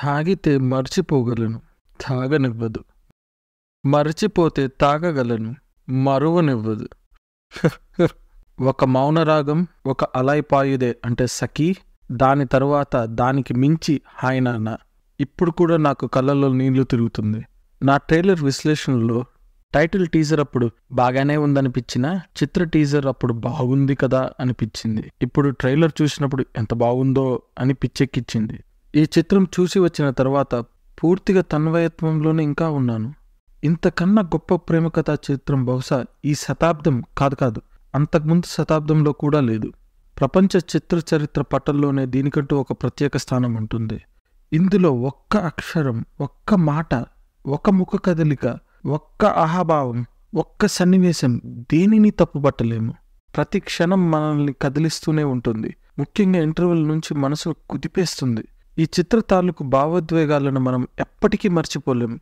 తాగితే మర్చిపోగలను తాగనివ్వదు మర్చిపోతే తాగగలను మరువనివ్వదు ఒక మౌనరాగం ఒక పాయుదే అంటే సఖీ దాని తరువాత దానికి మించి హాయినాన్న ఇప్పుడు కూడా నాకు కళ్ళల్లో నీళ్లు తిరుగుతుంది నా ట్రైలర్ విశ్లేషణలో టైటిల్ టీజర్ అప్పుడు బాగానే ఉందనిపించిన చిత్ర టీజర్ అప్పుడు బాగుంది కదా అనిపించింది ఇప్పుడు ట్రైలర్ చూసినప్పుడు ఎంత బాగుందో అని పిచ్చెక్కిచ్చింది ఈ చిత్రం చూసి వచ్చిన తర్వాత పూర్తిగా తన్వయత్వంలోనే ఇంకా ఉన్నాను ఇంతకన్నా గొప్ప ప్రేమ కథా చిత్రం బహుశా ఈ శతాబ్దం కాదు కాదు అంతకుముందు శతాబ్దంలో కూడా లేదు ప్రపంచ చిత్ర చరిత్ర పటల్లోనే దీనికంటూ ఒక ప్రత్యేక స్థానం ఉంటుంది ఇందులో ఒక్క అక్షరం ఒక్క మాట ఒక ముఖ కదలిక ఒక్క అహాభావం ఒక్క సన్నివేశం దేనిని తప్పుపట్టలేము ప్రతి క్షణం మనల్ని కదిలిస్తూనే ఉంటుంది ముఖ్యంగా ఇంటర్వెల్ నుంచి మనసు కుదిపేస్తుంది ఈ చిత్ర తాలూకు భావోద్వేగాలను మనం ఎప్పటికీ మర్చిపోలేం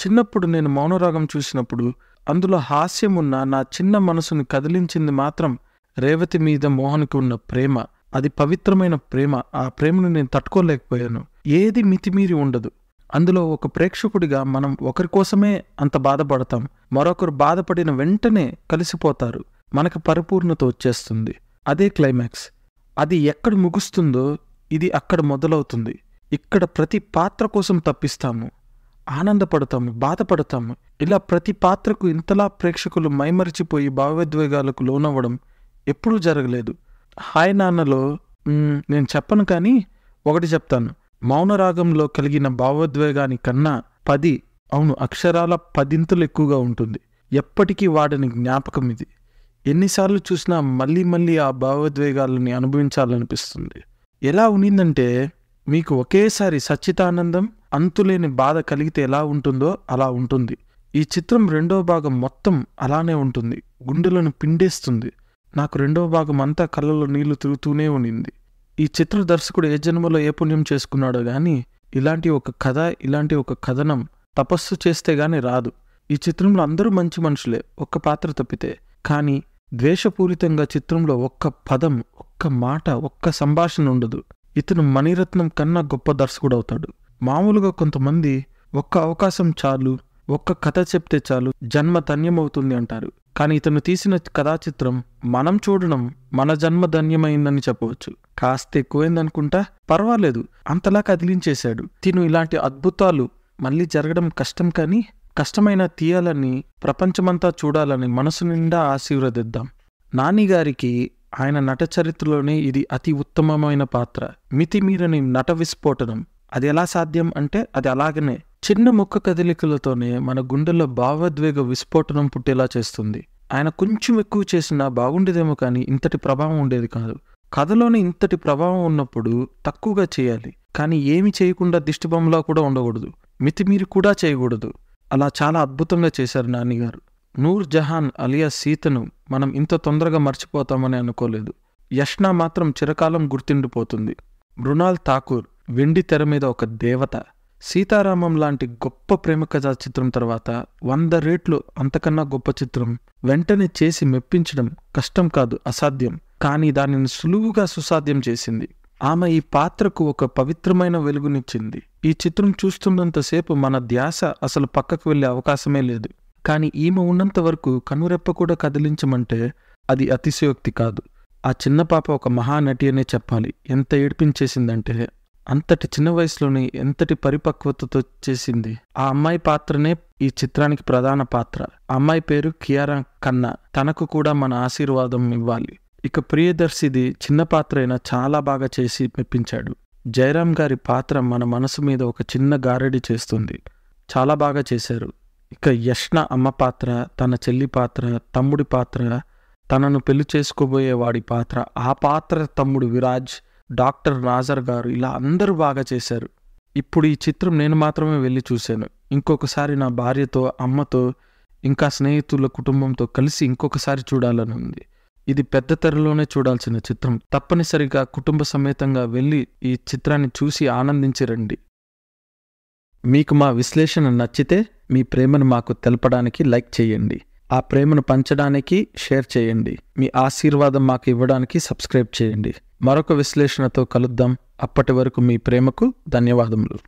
చిన్నప్పుడు నేను మౌనరాగం చూసినప్పుడు అందులో హాస్యం ఉన్న నా చిన్న మనసును కదిలించింది మాత్రం రేవతి మీద మోహన్కి ఉన్న ప్రేమ అది పవిత్రమైన ప్రేమ ఆ ప్రేమను నేను తట్టుకోలేకపోయాను ఏది మితిమీరి ఉండదు అందులో ఒక ప్రేక్షకుడిగా మనం ఒకరి కోసమే అంత బాధపడతాం మరొకరు బాధపడిన వెంటనే కలిసిపోతారు మనకు పరిపూర్ణత వచ్చేస్తుంది అదే క్లైమాక్స్ అది ఎక్కడ ముగుస్తుందో ఇది అక్కడ మొదలవుతుంది ఇక్కడ ప్రతి పాత్ర కోసం తప్పిస్తాము ఆనందపడతాము బాధపడతాము ఇలా ప్రతి పాత్రకు ఇంతలా ప్రేక్షకులు మైమరిచిపోయి భావోద్వేగాలకు లోనవ్వడం ఎప్పుడూ జరగలేదు హాయ్ నాన్నలో నేను చెప్పను కానీ ఒకటి చెప్తాను మౌనరాగంలో కలిగిన భావోద్వేగాని కన్నా పది అవును అక్షరాల పదింతలు ఎక్కువగా ఉంటుంది ఎప్పటికీ వాడని జ్ఞాపకం ఇది ఎన్నిసార్లు చూసినా మళ్ళీ మళ్ళీ ఆ భావోద్వేగాలని అనుభవించాలనిపిస్తుంది ఎలా ఉన్నిందంటే మీకు ఒకేసారి సచ్చితానందం అంతులేని బాధ కలిగితే ఎలా ఉంటుందో అలా ఉంటుంది ఈ చిత్రం రెండో భాగం మొత్తం అలానే ఉంటుంది గుండెలను పిండేస్తుంది నాకు రెండో భాగం అంతా కళ్ళలో నీళ్లు తిరుగుతూనే ఉండింది ఈ చిత్ర దర్శకుడు ఏ జన్మలో ఏ పుణ్యం చేసుకున్నాడో గాని ఇలాంటి ఒక కథ ఇలాంటి ఒక కథనం తపస్సు చేస్తే గాని రాదు ఈ చిత్రంలో అందరూ మంచి మనుషులే ఒక్క పాత్ర తప్పితే కానీ ద్వేషపూరితంగా చిత్రంలో ఒక్క పదం ఒక్క మాట ఒక్క సంభాషణ ఉండదు ఇతను మణిరత్నం కన్నా గొప్ప దర్శకుడు అవుతాడు మామూలుగా కొంతమంది ఒక్క అవకాశం చాలు ఒక్క కథ చెప్తే చాలు జన్మ ధన్యమవుతుంది అంటారు కానీ ఇతను తీసిన కథాచిత్రం మనం చూడడం మన జన్మ ధన్యమైందని చెప్పవచ్చు కాస్త ఎక్కువైందనుకుంటా పర్వాలేదు అంతలా కదిలించేశాడు తిను ఇలాంటి అద్భుతాలు మళ్ళీ జరగడం కష్టం కానీ కష్టమైన తీయాలని ప్రపంచమంతా చూడాలని మనసు నిండా ఆశీర్వదిద్దాం నానిగారికి ఆయన నట చరిత్రలోనే ఇది అతి ఉత్తమమైన పాత్ర మితిమీరని నట విస్ఫోటనం అది ఎలా సాధ్యం అంటే అది అలాగనే చిన్న ముక్క కదలికలతోనే మన గుండెల్లో భావోద్వేగ విస్ఫోటనం పుట్టేలా చేస్తుంది ఆయన కొంచెం ఎక్కువ చేసినా బాగుండేదేమో కానీ ఇంతటి ప్రభావం ఉండేది కాదు కథలోనే ఇంతటి ప్రభావం ఉన్నప్పుడు తక్కువగా చేయాలి కానీ ఏమి చేయకుండా దిష్టిబొమ్మలా కూడా ఉండకూడదు మితిమీరి కూడా చేయకూడదు అలా చాలా అద్భుతంగా చేశారు నానిగారు నూర్ జహాన్ అలియా సీతను మనం ఇంత తొందరగా మర్చిపోతామని అనుకోలేదు యష్ణ మాత్రం చిరకాలం గుర్తిండిపోతుంది మృణాల్ ఠాకూర్ వెండి తెర మీద ఒక దేవత సీతారామం లాంటి గొప్ప ప్రేమ కథా చిత్రం తర్వాత వంద రేట్లు అంతకన్నా గొప్ప చిత్రం వెంటనే చేసి మెప్పించడం కష్టం కాదు అసాధ్యం కానీ దానిని సులువుగా సుసాధ్యం చేసింది ఆమె ఈ పాత్రకు ఒక పవిత్రమైన వెలుగునిచ్చింది ఈ చిత్రం చూస్తున్నంతసేపు మన ధ్యాస అసలు పక్కకు వెళ్లే అవకాశమే లేదు కానీ ఈమె ఉన్నంత వరకు కనురెప్ప కూడా కదిలించమంటే అది అతిశయోక్తి కాదు ఆ చిన్న పాప ఒక మహానటి అనే చెప్పాలి ఎంత ఏడిపించేసిందంటే అంతటి చిన్న వయసులోనే ఎంతటి పరిపక్వతతో చేసింది ఆ అమ్మాయి పాత్రనే ఈ చిత్రానికి ప్రధాన పాత్ర ఆ అమ్మాయి పేరు కియారా కన్నా తనకు కూడా మన ఆశీర్వాదం ఇవ్వాలి ఇక ప్రియదర్శిది చిన్న పాత్ర అయినా చాలా బాగా చేసి మెప్పించాడు జయరాం గారి పాత్ర మన మనసు మీద ఒక చిన్న గారడి చేస్తుంది చాలా బాగా చేశారు ఇక యష్ణ అమ్మ పాత్ర తన చెల్లి పాత్ర తమ్ముడి పాత్ర తనను పెళ్లి చేసుకోబోయే వాడి పాత్ర ఆ పాత్ర తమ్ముడు విరాజ్ డాక్టర్ నాజర్ గారు ఇలా అందరూ బాగా చేశారు ఇప్పుడు ఈ చిత్రం నేను మాత్రమే వెళ్ళి చూశాను ఇంకొకసారి నా భార్యతో అమ్మతో ఇంకా స్నేహితుల కుటుంబంతో కలిసి ఇంకొకసారి చూడాలని ఉంది ఇది పెద్ద తెరలోనే చూడాల్సిన చిత్రం తప్పనిసరిగా కుటుంబ సమేతంగా వెళ్ళి ఈ చిత్రాన్ని చూసి ఆనందించి రండి మీకు మా విశ్లేషణ నచ్చితే మీ ప్రేమను మాకు తెలపడానికి లైక్ చేయండి ఆ ప్రేమను పంచడానికి షేర్ చేయండి మీ ఆశీర్వాదం మాకు ఇవ్వడానికి సబ్స్క్రైబ్ చేయండి మరొక విశ్లేషణతో కలుద్దాం అప్పటి వరకు మీ ప్రేమకు ధన్యవాదములు